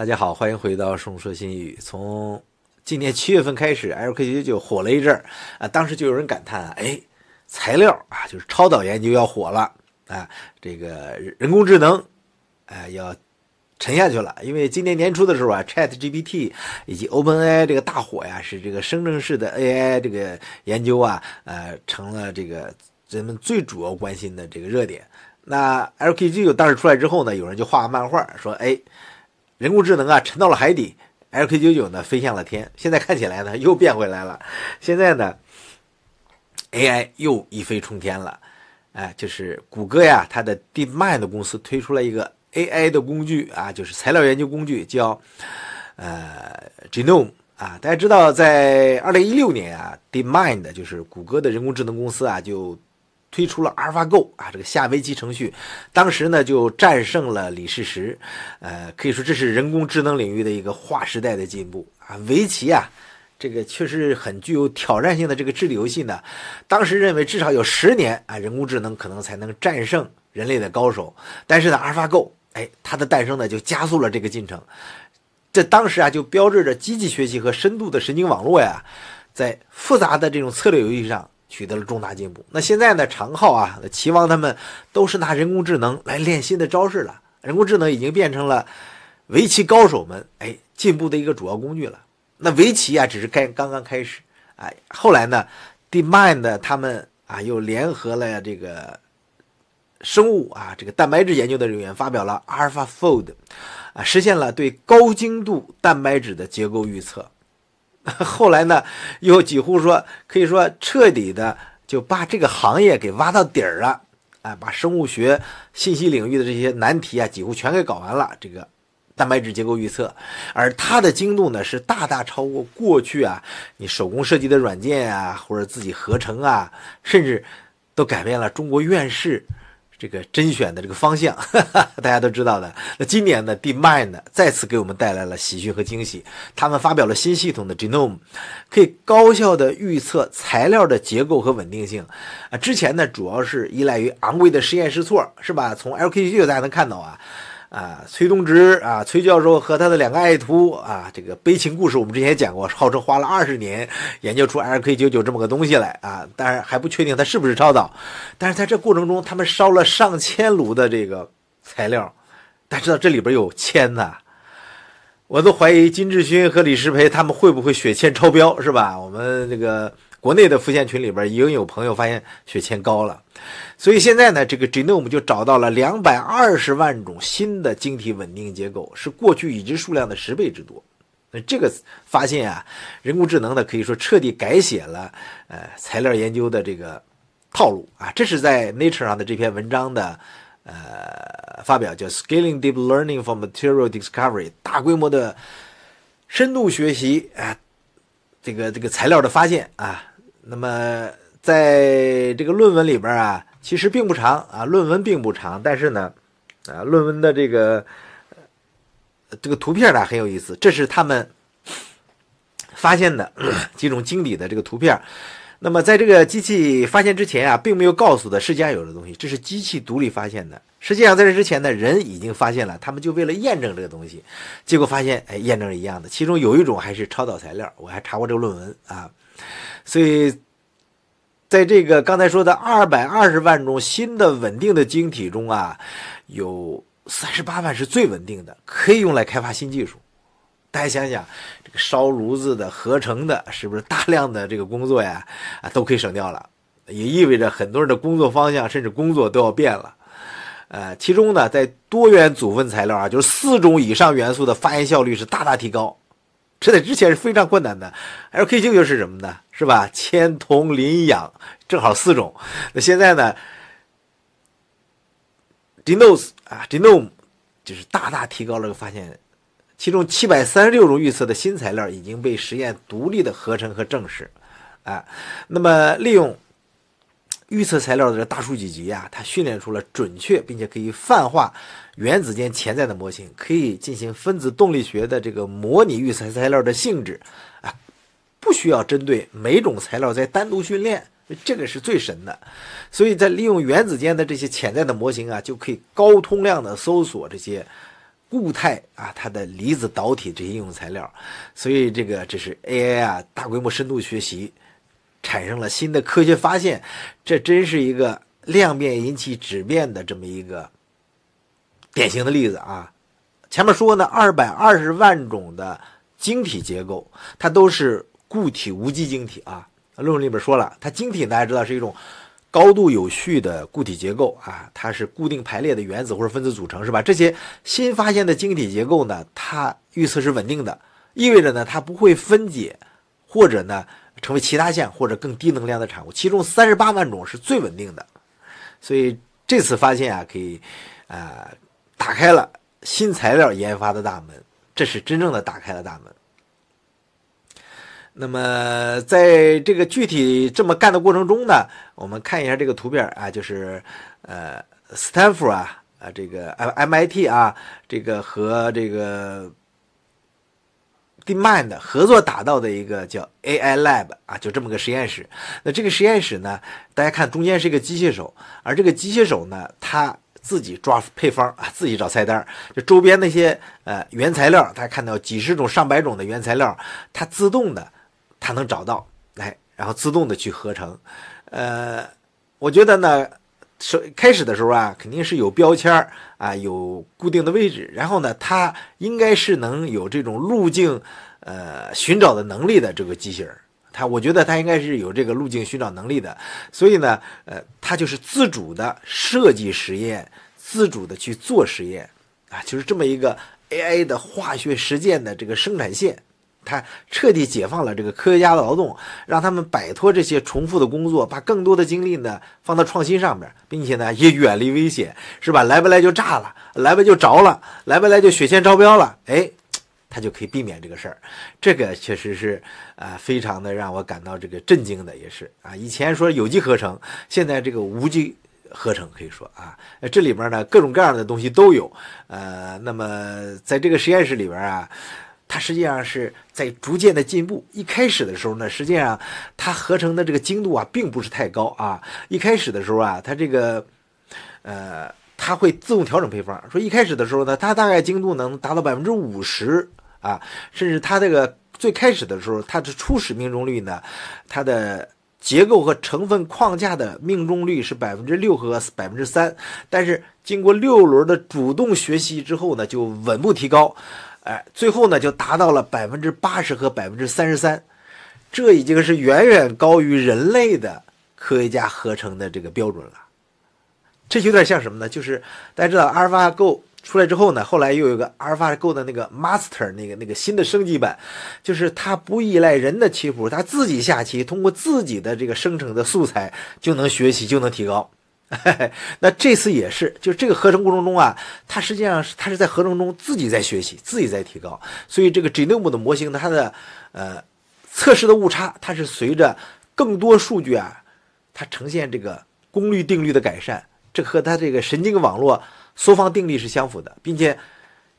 大家好，欢迎回到《宋说新语》。从今年七月份开始，LK 九九火了一阵儿啊，当时就有人感叹：“哎，材料啊，就是超导研究要火了啊。”这个人工智能，哎，要沉下去了。因为今年年初的时候啊，Chat GPT 以及 Open AI 这个大火呀，使这个生成式的 AI 这个研究啊，呃，成了这个人们最主要关心的这个热点。那 LK 九九当时出来之后呢，有人就画漫画说：“哎。”人工智能啊，沉到了海底 l k 9 9呢，飞向了天。现在看起来呢，又变回来了。现在呢，AI 又一飞冲天了。哎，就是谷歌呀，它的 DeepMind 公司推出了一个 AI 的工具啊，就是材料研究工具，叫呃 Genome 啊。大家知道，在二零一六年啊，DeepMind 就是谷歌的人工智能公司啊，就推出了 AlphaGo 啊，这个下围棋程序，当时呢就战胜了李世石，呃，可以说这是人工智能领域的一个划时代的进步啊。围棋啊，这个确实很具有挑战性的这个智力游戏呢，当时认为至少有十年啊，人工智能可能才能战胜人类的高手。但是呢，AlphaGo，哎，它的诞生呢就加速了这个进程。这当时啊就标志着机器学习和深度的神经网络呀，在复杂的这种策略游戏上。取得了重大进步。那现在呢？常浩啊、齐王他们都是拿人工智能来练新的招式了。人工智能已经变成了围棋高手们哎进步的一个主要工具了。那围棋啊，只是刚刚刚开始啊。后来呢，DeepMind 他们啊又联合了这个生物啊这个蛋白质研究的人员，发表了 AlphaFold 啊，实现了对高精度蛋白质的结构预测。后来呢，又几乎说可以说彻底的就把这个行业给挖到底儿了，哎，把生物学信息领域的这些难题啊几乎全给搞完了。这个蛋白质结构预测，而它的精度呢是大大超过过去啊你手工设计的软件啊或者自己合成啊，甚至都改变了中国院士。这个甄选的这个方向，大家都知道的。那今年呢，DeepMind 再次给我们带来了喜讯和惊喜。他们发表了新系统的 Genome，可以高效的预测材料的结构和稳定性。啊，之前呢，主要是依赖于昂贵的实验室错，是吧？从 LQG 大家能看到啊。啊，崔东植啊，崔教授和他的两个爱徒啊，这个悲情故事我们之前也讲过，号称花了二十年研究出 LK99 这么个东西来啊，当然还不确定它是不是超导，但是在这过程中他们烧了上千炉的这个材料，大家知道这里边有铅呐，我都怀疑金志勋和李世培他们会不会血铅超标是吧？我们这个。国内的复现群里边，已经有朋友发现血铅高了，所以现在呢，这个 genome 就找到了两百二十万种新的晶体稳定结构，是过去已知数量的十倍之多。那这个发现啊，人工智能呢可以说彻底改写了呃材料研究的这个套路啊。这是在 Nature 上的这篇文章的呃发表，叫 Scaling Deep Learning for Material Discovery，大规模的深度学习啊。这个这个材料的发现啊，那么在这个论文里边啊，其实并不长啊，论文并不长，但是呢，啊，论文的这个这个图片呢很有意思，这是他们发现的几种经理的这个图片。那么，在这个机器发现之前啊，并没有告诉的世上有的东西，这是机器独立发现的。实际上，在这之前呢，人已经发现了，他们就为了验证这个东西，结果发现，哎，验证是一样的。其中有一种还是超导材料，我还查过这个论文啊。所以，在这个刚才说的二百二十万种新的稳定的晶体中啊，有三十八万是最稳定的，可以用来开发新技术。大家想想。烧炉子的、合成的，是不是大量的这个工作呀？啊，都可以省掉了，也意味着很多人的工作方向甚至工作都要变了。呃，其中呢，在多元组分材料啊，就是四种以上元素的发现效率是大大提高，这在之前是非常困难的。LK 就又是什么呢？是吧？铅、铜、磷、氧，正好四种。那现在呢，denos 啊，denom 就是大大提高了发现。其中七百三十六种预测的新材料已经被实验独立的合成和证实，啊，那么利用预测材料的大数据集啊，它训练出了准确并且可以泛化原子间潜在的模型，可以进行分子动力学的这个模拟预测材料的性质，啊，不需要针对每种材料再单独训练，这个是最神的，所以在利用原子间的这些潜在的模型啊，就可以高通量的搜索这些。固态啊，它的离子导体这些应用材料，所以这个这是 AI 啊，大规模深度学习产生了新的科学发现，这真是一个量变引起质变的这么一个典型的例子啊。前面说呢，二百二十万种的晶体结构，它都是固体无机晶体啊。论文里边说了，它晶体大家知道是一种。高度有序的固体结构啊，它是固定排列的原子或者分子组成，是吧？这些新发现的晶体结构呢，它预测是稳定的，意味着呢它不会分解，或者呢成为其他线或者更低能量的产物。其中三十八万种是最稳定的，所以这次发现啊，可以，呃，打开了新材料研发的大门，这是真正的打开了大门。那么，在这个具体这么干的过程中呢，我们看一下这个图片啊，就是呃斯坦福啊，啊这个 M M I T 啊，这个和这个 Demand 合作打造的一个叫 AI Lab 啊，就这么个实验室。那这个实验室呢，大家看中间是一个机械手，而这个机械手呢，它自己抓配方啊，自己找菜单，就周边那些呃原材料，大家看到几十种、上百种的原材料，它自动的。它能找到，哎，然后自动的去合成。呃，我觉得呢，首开始的时候啊，肯定是有标签儿啊，有固定的位置。然后呢，它应该是能有这种路径呃寻找的能力的这个机器人。它，我觉得它应该是有这个路径寻找能力的。所以呢，呃，它就是自主的设计实验，自主的去做实验啊，就是这么一个 AI 的化学实践的这个生产线。它彻底解放了这个科学家的劳动，让他们摆脱这些重复的工作，把更多的精力呢放到创新上面，并且呢也远离危险，是吧？来不来就炸了，来不就着了，来不来就血铅超标了，哎，他就可以避免这个事儿。这个确实是啊，非常的让我感到这个震惊的也是啊。以前说有机合成，现在这个无机合成可以说啊，这里边呢各种各样的东西都有，呃，那么在这个实验室里边啊。它实际上是在逐渐的进步。一开始的时候呢，实际上它合成的这个精度啊，并不是太高啊。一开始的时候啊，它这个呃，它会自动调整配方。说一开始的时候呢，它大概精度能达到百分之五十啊，甚至它这个最开始的时候，它的初始命中率呢，它的结构和成分框架的命中率是百分之六和百分之三。但是经过六轮的主动学习之后呢，就稳步提高。哎，最后呢，就达到了百分之八十和百分之三十三，这已经是远远高于人类的科学家合成的这个标准了。这有点像什么呢？就是大家知道 AlphaGo 出来之后呢，后来又有一个 AlphaGo 的那个 Master 那个那个新的升级版，就是它不依赖人的棋谱，它自己下棋，通过自己的这个生成的素材就能学习就能提高。那这次也是，就是这个合成过程中啊，它实际上是它是在合成中自己在学习，自己在提高。所以这个 genome 的模型它的呃测试的误差，它是随着更多数据啊，它呈现这个功率定律的改善，这和它这个神经网络缩放定律是相符的，并且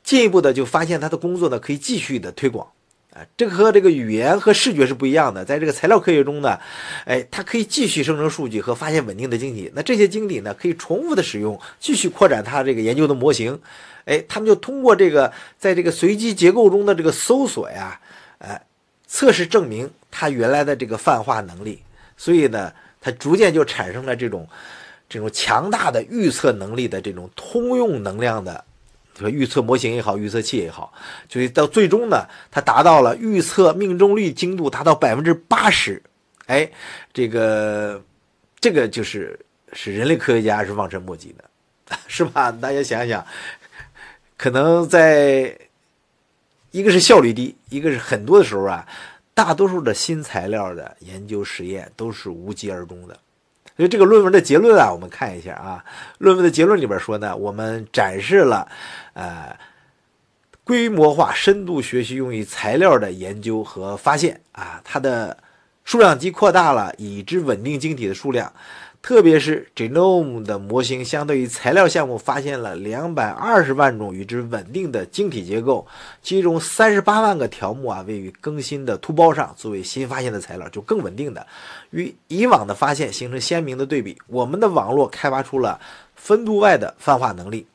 进一步的就发现它的工作呢可以继续的推广。啊，这个和这个语言和视觉是不一样的，在这个材料科学中呢，哎，它可以继续生成数据和发现稳定的晶体。那这些晶体呢，可以重复的使用，继续扩展它这个研究的模型。哎，他们就通过这个在这个随机结构中的这个搜索呀，哎，测试证明它原来的这个泛化能力。所以呢，它逐渐就产生了这种，这种强大的预测能力的这种通用能量的。说预测模型也好，预测器也好，就是到最终呢，它达到了预测命中率精度达到百分之八十，哎，这个，这个就是是人类科学家是望尘莫及的，是吧？大家想想，可能在一个是效率低，一个是很多的时候啊，大多数的新材料的研究实验都是无疾而终的。所以这个论文的结论啊，我们看一下啊，论文的结论里边说呢，我们展示了，呃，规模化深度学习用于材料的研究和发现啊，它的数量级扩大了已知稳定晶体的数量。特别是 Genome 的模型，相对于材料项目发现了两百二十万种与之稳定的晶体结构，其中三十八万个条目啊位于更新的凸包上，作为新发现的材料就更稳定的，与以往的发现形成鲜明的对比。我们的网络开发出了分度外的泛化能力，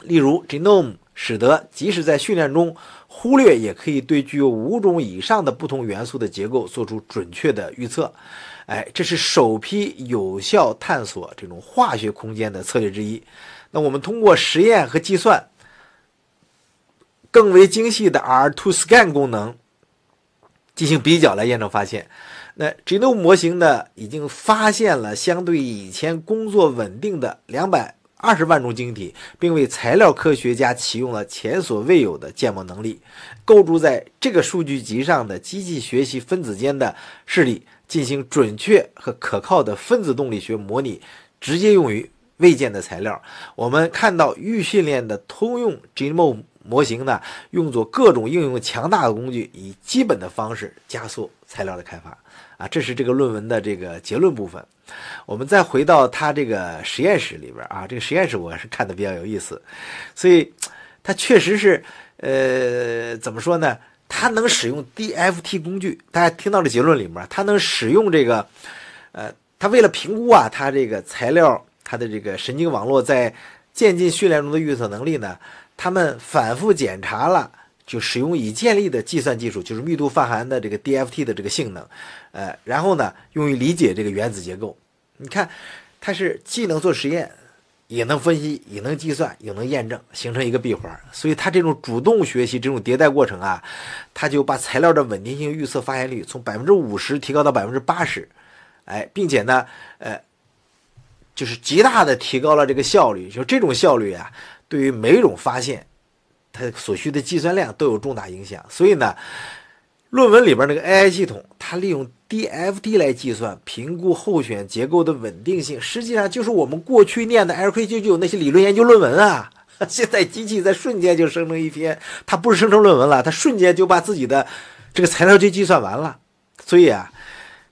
例如 Genome 使得即使在训练中。忽略也可以对具有五种以上的不同元素的结构做出准确的预测，哎，这是首批有效探索这种化学空间的策略之一。那我们通过实验和计算，更为精细的 R2SCAN 功能进行比较来验证发现，那 g n o 模型呢已经发现了相对以前工作稳定的两百。二十万种晶体，并为材料科学家启用了前所未有的建模能力。构筑在这个数据集上的机器学习分子间的势力，进行准确和可靠的分子动力学模拟，直接用于未建的材料。我们看到预训练的通用 g m o 模型呢，用作各种应用强大的工具，以基本的方式加速材料的开发。啊，这是这个论文的这个结论部分。我们再回到他这个实验室里边啊，这个实验室我是看的比较有意思。所以，他确实是，呃，怎么说呢？他能使用 DFT 工具。大家听到的结论里面，他能使用这个，呃，他为了评估啊，他这个材料，他的这个神经网络在渐进训练中的预测能力呢，他们反复检查了。就使用已建立的计算技术，就是密度泛函的这个 DFT 的这个性能，呃，然后呢，用于理解这个原子结构。你看，它是既能做实验，也能分析，也能计算，也能验证，形成一个闭环。所以它这种主动学习这种迭代过程啊，它就把材料的稳定性预测发现率从百分之五十提高到百分之八十，哎，并且呢，呃，就是极大的提高了这个效率。就这种效率啊，对于每种发现。它所需的计算量都有重大影响，所以呢，论文里边那个 AI 系统，它利用 DFT 来计算评估候选结构的稳定性，实际上就是我们过去念的 l k 9 9那些理论研究论文啊。现在机器在瞬间就生成一篇，它不是生成论文了，它瞬间就把自己的这个材料就计算完了。所以啊，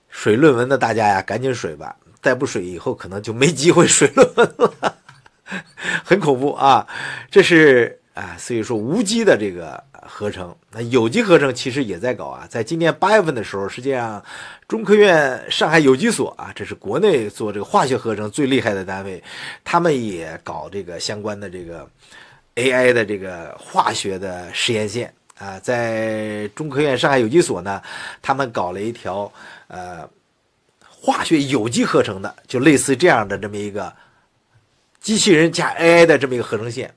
水论文的大家呀，赶紧水吧，再不水以后可能就没机会水论文了，很恐怖啊。这是。啊，所以说无机的这个合成，那有机合成其实也在搞啊。在今年八月份的时候，实际上，中科院上海有机所啊，这是国内做这个化学合成最厉害的单位，他们也搞这个相关的这个 AI 的这个化学的实验线啊。在中科院上海有机所呢，他们搞了一条呃化学有机合成的，就类似这样的这么一个机器人加 AI 的这么一个合成线。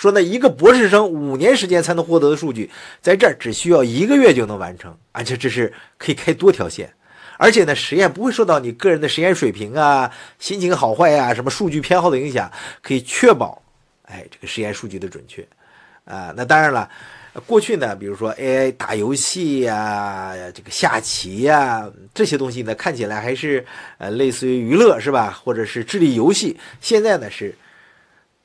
说呢，一个博士生五年时间才能获得的数据，在这儿只需要一个月就能完成，而且这是可以开多条线，而且呢，实验不会受到你个人的实验水平啊、心情好坏呀、什么数据偏好的影响，可以确保，哎，这个实验数据的准确。啊，那当然了，过去呢，比如说 AI 打游戏呀、这个下棋呀这些东西呢，看起来还是呃类似于娱乐是吧，或者是智力游戏，现在呢是。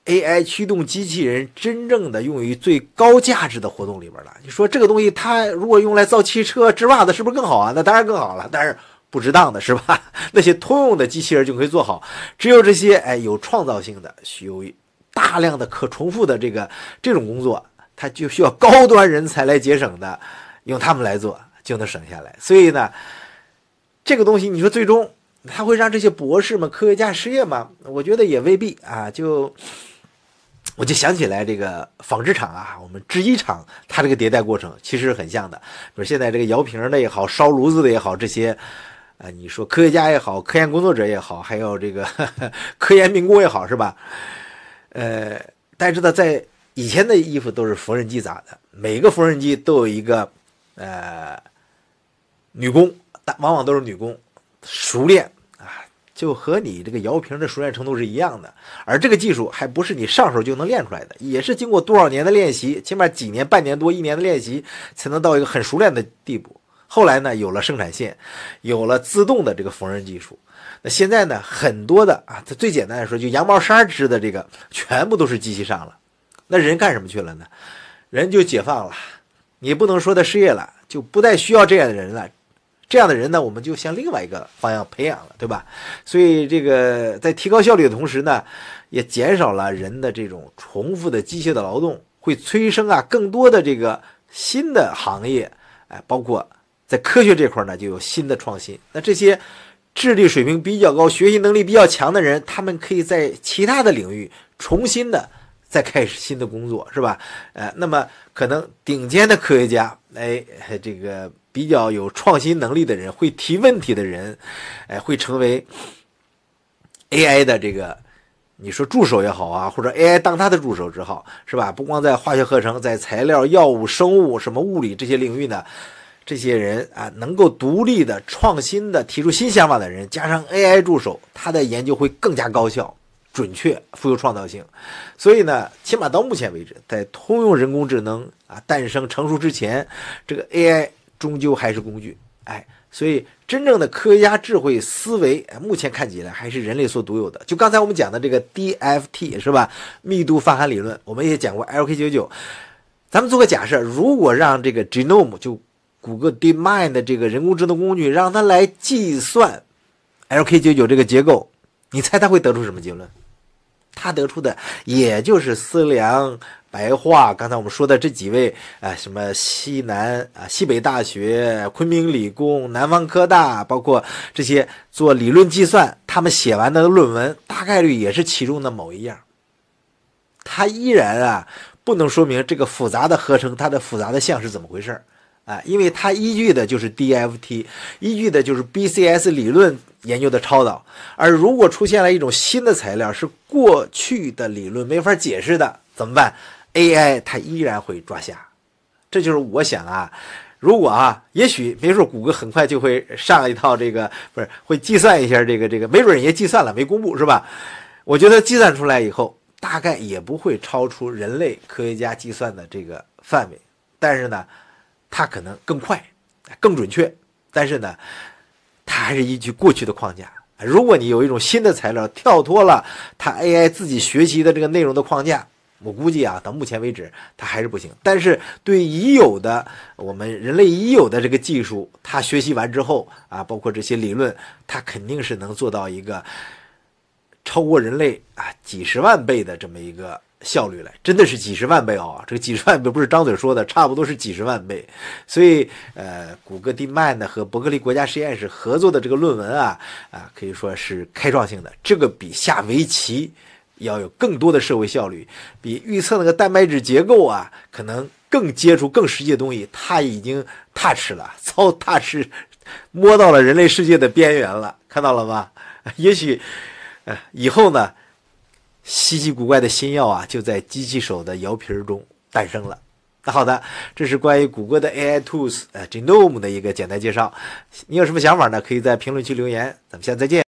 AI 驱动机器人真正的用于最高价值的活动里边了。你说这个东西，它如果用来造汽车、织袜子，是不是更好啊？那当然更好了，但是不值当的是吧？那些通用的机器人就可以做好，只有这些哎有创造性的、有大量的可重复的这个这种工作，它就需要高端人才来节省的，用他们来做就能省下来。所以呢，这个东西你说最终它会让这些博士们、科学家失业吗？我觉得也未必啊，就。我就想起来这个纺织厂啊，我们制衣厂，它这个迭代过程其实很像的。比如现在这个摇瓶的也好，烧炉子的也好，这些，啊，你说科学家也好，科研工作者也好，还有这个 科研民工也好，是吧？呃，但是呢，在以前的衣服都是缝纫机扎的，每个缝纫机都有一个，呃，女工，但往往都是女工，熟练。就和你这个摇瓶的熟练程度是一样的，而这个技术还不是你上手就能练出来的，也是经过多少年的练习，起码几年、半年多、一年的练习才能到一个很熟练的地步。后来呢，有了生产线，有了自动的这个缝纫技术，那现在呢，很多的啊，它最简单的说，就羊毛衫织的这个，全部都是机器上了，那人干什么去了呢？人就解放了，你不能说他失业了，就不再需要这样的人了。这样的人呢，我们就向另外一个方向培养了，对吧？所以这个在提高效率的同时呢，也减少了人的这种重复的机械的劳动，会催生啊更多的这个新的行业，哎，包括在科学这块呢，就有新的创新。那这些智力水平比较高、学习能力比较强的人，他们可以在其他的领域重新的再开始新的工作，是吧？呃，那么可能顶尖的科学家，哎，这个。比较有创新能力的人，会提问题的人，哎，会成为 AI 的这个你说助手也好啊，或者 AI 当他的助手之好，是吧？不光在化学合成、在材料、药物、生物、什么物理这些领域呢，这些人啊，能够独立的、创新的提出新想法的人，加上 AI 助手，他的研究会更加高效、准确、富有创造性。所以呢，起码到目前为止，在通用人工智能啊诞生成熟之前，这个 AI。终究还是工具，哎，所以真正的科学家智慧思维，目前看起来还是人类所独有的。就刚才我们讲的这个 DFT 是吧，密度泛函理论，我们也讲过 LK99。咱们做个假设，如果让这个 genome 就谷歌 DeepMind 的这个人工智能工具，让它来计算 LK99 这个结构，你猜它会得出什么结论？他得出的，也就是思量、白话，刚才我们说的这几位，呃，什么西南啊、西北大学、昆明理工、南方科大，包括这些做理论计算，他们写完的论文，大概率也是其中的某一样。他依然啊，不能说明这个复杂的合成它的复杂的像是怎么回事儿。啊，因为它依据的就是 DFT，依据的就是 BCS 理论研究的超导。而如果出现了一种新的材料，是过去的理论没法解释的，怎么办？AI 它依然会抓瞎。这就是我想啊，如果啊，也许没准谷歌很快就会上一套这个，不是会计算一下这个这个，没准人家计算了，没公布是吧？我觉得计算出来以后，大概也不会超出人类科学家计算的这个范围。但是呢？它可能更快、更准确，但是呢，它还是依据过去的框架。如果你有一种新的材料跳脱了它 AI 自己学习的这个内容的框架，我估计啊，到目前为止它还是不行。但是对已有的我们人类已有的这个技术，它学习完之后啊，包括这些理论，它肯定是能做到一个超过人类啊几十万倍的这么一个。效率了，真的是几十万倍啊！这个几十万倍不是张嘴说的，差不多是几十万倍。所以，呃，谷歌地迈呢和伯克利国家实验室合作的这个论文啊，啊可以说是开创性的。这个比下围棋要有更多的社会效率，比预测那个蛋白质结构啊，可能更接触更实际的东西。它已经 touch 了，操 touch，摸到了人类世界的边缘了，看到了吧？也许，呃，以后呢？稀奇古怪的新药啊，就在机器手的摇瓶儿中诞生了。那好的，这是关于谷歌的 AI tools 呃 genome 的一个简单介绍。你有什么想法呢？可以在评论区留言。咱们下次再见。